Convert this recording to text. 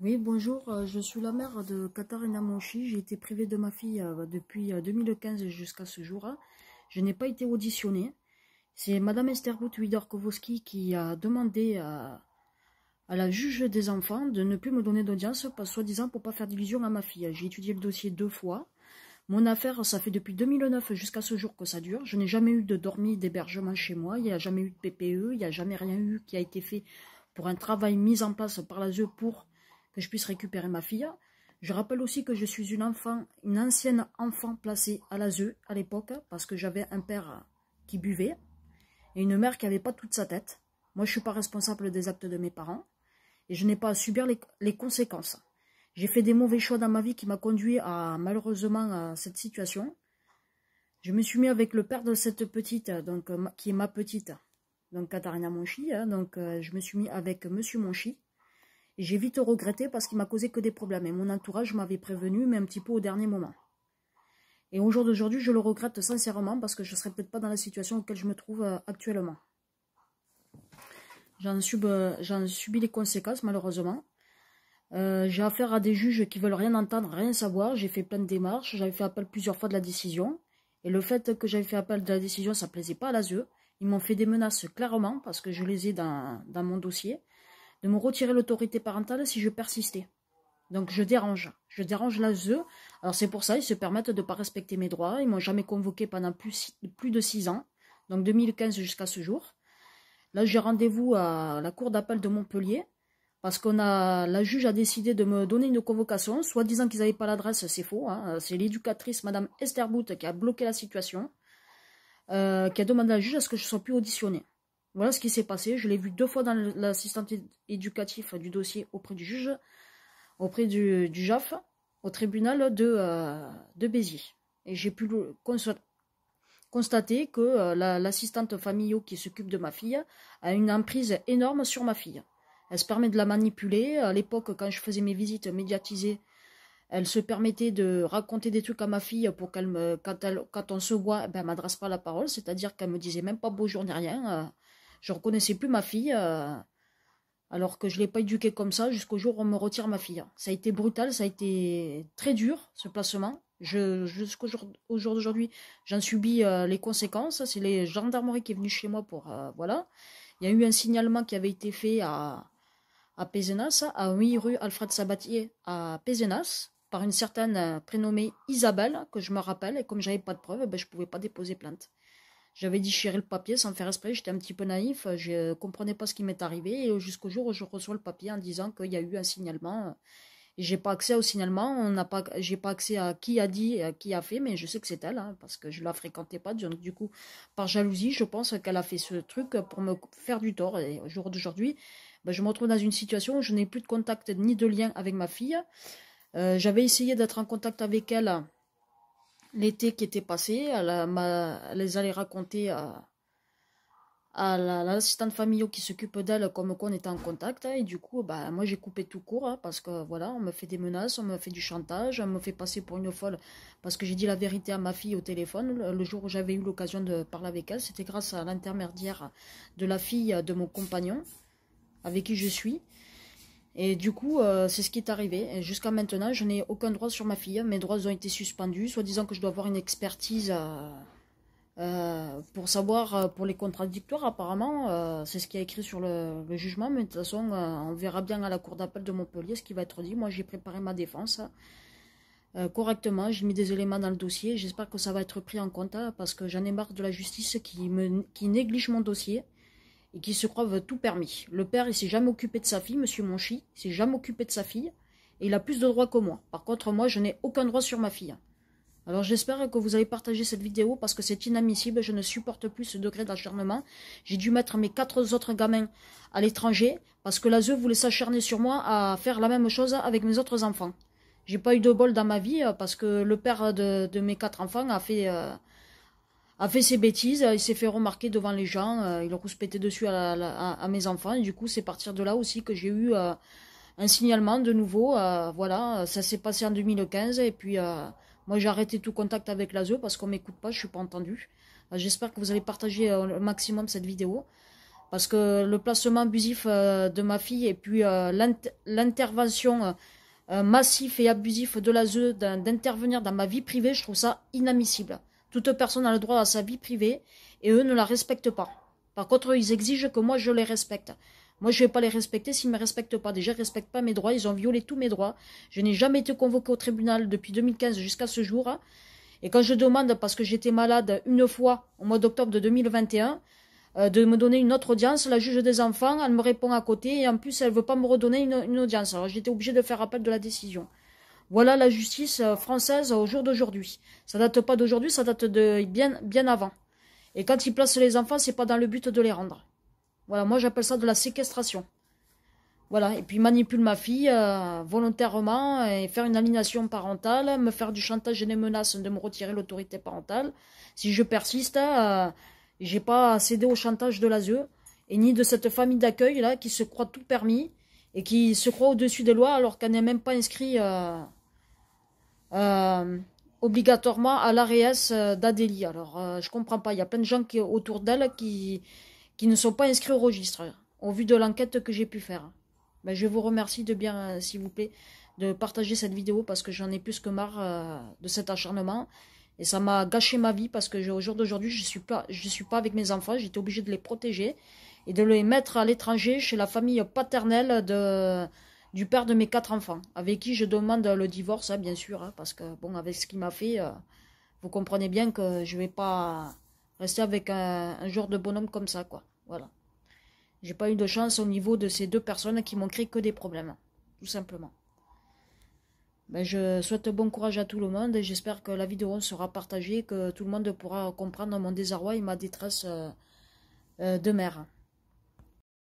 Oui, bonjour, euh, je suis la mère de Katarina Monchi. J'ai été privée de ma fille euh, depuis 2015 euh, jusqu'à ce jour. Je n'ai pas été auditionnée. C'est Madame Esther widor qui a demandé à, la juge des enfants de ne plus me donner d'audience, soi-disant pour pas faire d'illusion à ma fille. J'ai étudié le dossier deux fois. Mon affaire, ça fait depuis 2009 jusqu'à ce jour que ça dure. Je n'ai jamais eu de dormi d'hébergement chez moi. Il n'y a jamais eu de PPE. Il n'y a jamais rien eu qui a été fait pour un travail mis en place par la ZE pour je puisse récupérer ma fille. Je rappelle aussi que je suis une enfant, une ancienne enfant placée à l'ASE à l'époque, parce que j'avais un père qui buvait, et une mère qui n'avait pas toute sa tête. Moi, je ne suis pas responsable des actes de mes parents, et je n'ai pas à subir les, conséquences. J'ai fait des mauvais choix dans ma vie qui m'a conduit à, malheureusement, à cette situation. Je me suis mis avec le père de cette petite, donc, qui est ma petite, donc Katarina Monchi. Hein. donc, euh, je me suis mis avec Monsieur Monchi, j'ai vite regretté parce qu'il m'a causé que des problèmes et mon entourage m'avait prévenu, mais un petit peu au dernier moment. Et au jour d'aujourd'hui, je le regrette sincèrement parce que je ne serais peut-être pas dans la situation auquel je me trouve euh, actuellement. Euh, j'en subis, les conséquences, malheureusement. Euh, j'ai affaire à des juges qui veulent rien entendre, rien savoir. J'ai fait plein de démarches, j'avais fait appel plusieurs fois de la décision. Et le fait que j'avais fait appel de la décision, ça ne plaisait pas à l'ASE. Ils m'ont fait des menaces clairement parce que je les ai dans mon dossier de me retirer l'autorité parentale si je persistais. Donc je dérange, je dérange ze. Alors c'est pour ça, ils se permettent de ne pas respecter mes droits. Ils m'ont jamais convoqué pendant plus, de six ans, donc 2015 jusqu'à ce jour. Là, j'ai rendez-vous à la cour d'appel de Montpellier parce qu'on a la juge a décidé de me donner une convocation, soit disant qu'ils n'avaient pas l'adresse, c'est faux. Hein. C'est l'éducatrice Madame Esterbout qui a bloqué la situation, euh, qui a demandé à la juge à ce que je sois plus auditionnée. Voilà ce qui s'est passé. Je l'ai vu deux fois dans l'assistante éducative du dossier auprès du juge, auprès du, du JAF, au tribunal de, euh, de Béziers. Et j'ai pu constater que euh, l'assistante familiale qui s'occupe de ma fille a une emprise énorme sur ma fille. Elle se permet de la manipuler. À l'époque, quand je faisais mes visites médiatisées, elle se permettait de raconter des trucs à ma fille pour qu'elle me, quand, on se voit, ben, m'adresse pas la parole, c'est-à-dire qu'elle me disait même pas bonjour ni rien. Euh, je reconnaissais plus ma fille, euh, alors que je l'ai pas éduquée comme ça jusqu'au jour où on me retire ma fille. Ça a été brutal, ça a été très dur, ce placement. jusqu'au jour, d'aujourd'hui, j'en subis euh, les conséquences. C'est les gendarmeries qui est venues chez moi pour, euh, voilà. Il y a eu un signalement qui avait été fait à, à Pézenas, à 8 rue Alfred Sabatier, à Pézenas, par une certaine prénommée Isabelle, que je me rappelle, et comme j'avais pas de preuves, je ben, je pouvais pas déposer plainte. J'avais déchiré le papier sans faire esprit, j'étais un petit peu naïf, je ne comprenais pas ce qui m'est arrivé et jusqu'au jour où je reçois le papier en disant qu'il y a eu un signalement. je n'ai pas accès au signalement, je n'ai pas, pas accès à qui a dit, et à qui a fait, mais je sais que c'est elle, hein, parce que je ne la fréquentais pas, du coup, par jalousie, je pense qu'elle a fait ce truc pour me faire du tort. Et au jour d'aujourd'hui, ben, je me retrouve dans une situation où je n'ai plus de contact ni de lien avec ma fille. Euh, j'avais essayé d'être en contact avec elle l'été qui était passé, elle, les allait raconter à, l'assistante familiale qui s'occupe d'elle comme on était en contact. Hein, et du coup, bah, moi j'ai coupé tout court hein, parce que voilà, on me fait des menaces, on me fait du chantage, on me fait passer pour une folle parce que j'ai dit la vérité à ma fille au téléphone. le jour où j'avais eu l'occasion de parler avec elle, c'était grâce à l'intermédiaire de la fille de mon compagnon avec qui je suis. Et du coup, euh, c'est ce qui est arrivé. Jusqu'à maintenant, je n'ai aucun droit sur ma fille. Mes droits ont été suspendus, Soit disant que je dois avoir une expertise euh, euh, pour savoir, pour les contradictoires, apparemment. c'est ce qui est écrit sur le, jugement, mais de toute façon, on verra bien à la cour d'appel de Montpellier ce qui va être dit. Moi, j'ai préparé ma défense correctement. J'ai mis des éléments dans le dossier. J'espère que ça va être pris en compte hein, parce que j'en ai marre de la justice qui, qui néglige mon dossier et qui se croient tout permis. Le père, il s'est jamais occupé de sa fille, monsieur Monchi, il s'est jamais occupé de sa fille, et il a plus de droits que moi. Par contre, moi, je n'ai aucun droit sur ma fille. Alors j'espère que vous avez partagé cette vidéo parce que c'est inadmissible, je ne supporte plus ce degré d'acharnement. J'ai dû mettre mes quatre autres gamins à l'étranger parce que la ZEU voulait s'acharner sur moi à faire la même chose avec mes autres enfants. J'ai pas eu de bol dans ma vie parce que le père de, mes quatre enfants a fait... Euh, a fait ses bêtises, euh, il s'est fait remarquer devant les gens, euh, il a rouspété dessus à, à, mes enfants, et du coup c'est partir de là aussi que j'ai eu euh, un signalement de nouveau, voilà, ça s'est passé en 2015, et puis moi j'ai arrêté tout contact avec la ZEU, parce qu'on m'écoute pas, je suis pas entendu. J'espère que vous allez partager le maximum cette vidéo, parce que le placement abusif de ma fille, et puis l'intervention massive et abusive de la ZEU, d'intervenir dans ma vie privée, je trouve ça inadmissible. Toute personne a le droit à sa vie privée et eux ne la respectent pas. Par contre, ils exigent que moi je les respecte. Moi, je ne vais pas les respecter s'ils ne me respectent pas. Déjà, ils ne respectent pas mes droits. Ils ont violé tous mes droits. Je n'ai jamais été convoqué au tribunal depuis 2015 jusqu'à ce jour. Et quand je demande, parce que j'étais malade une fois au mois d'octobre de 2021, euh, de me donner une autre audience, la juge des enfants, elle me répond à côté et en plus, elle ne veut pas me redonner une, une audience. Alors, j'étais obligé de faire appel de la décision. Voilà la justice euh, française au jour d'aujourd'hui. Ça date pas d'aujourd'hui, ça date de bien, bien avant. Et quand ils placent les enfants, c'est pas dans le but de les rendre. Voilà, moi j'appelle ça de la séquestration. Voilà, et puis manipule ma fille euh, volontairement et faire une aliénation parentale, me faire du chantage et des menaces de me retirer l'autorité parentale. Si je persiste, je euh, j'ai pas cédé au chantage de l'ASE et ni de cette famille d'accueil là qui se croit tout permis et qui se croit au-dessus des lois alors qu'elle n'est même pas inscrite. Euh, obligatoirement à l'ARES euh, d'Adélie. Alors, je euh, je comprends pas. Il y a plein de gens qui, autour d'elle qui, qui ne sont pas inscrits au registre, au vu de l'enquête que j'ai pu faire. Ben, je vous remercie de bien, s'il vous plaît, de partager cette vidéo parce que j'en ai plus que marre de cet acharnement. Et ça m'a gâché ma vie parce que au jour d'aujourd'hui, je ne suis, pas, je suis pas avec mes enfants. J'étais obligée de les protéger et de les mettre à l'étranger chez la famille paternelle de, du père de mes quatre enfants, avec qui je demande le divorce, hein, bien sûr, hein, parce que, bon, avec ce qu'il m'a fait, euh, vous comprenez bien que je ne vais pas rester avec un, genre de bonhomme comme ça, quoi. Voilà. J'ai pas eu de chance au niveau de ces deux personnes qui m'ont créé que des problèmes, tout simplement. mais ben, je souhaite bon courage à tout le monde et j'espère que la vidéo sera partagée, que tout le monde pourra comprendre mon désarroi et ma détresse euh, euh, de mère.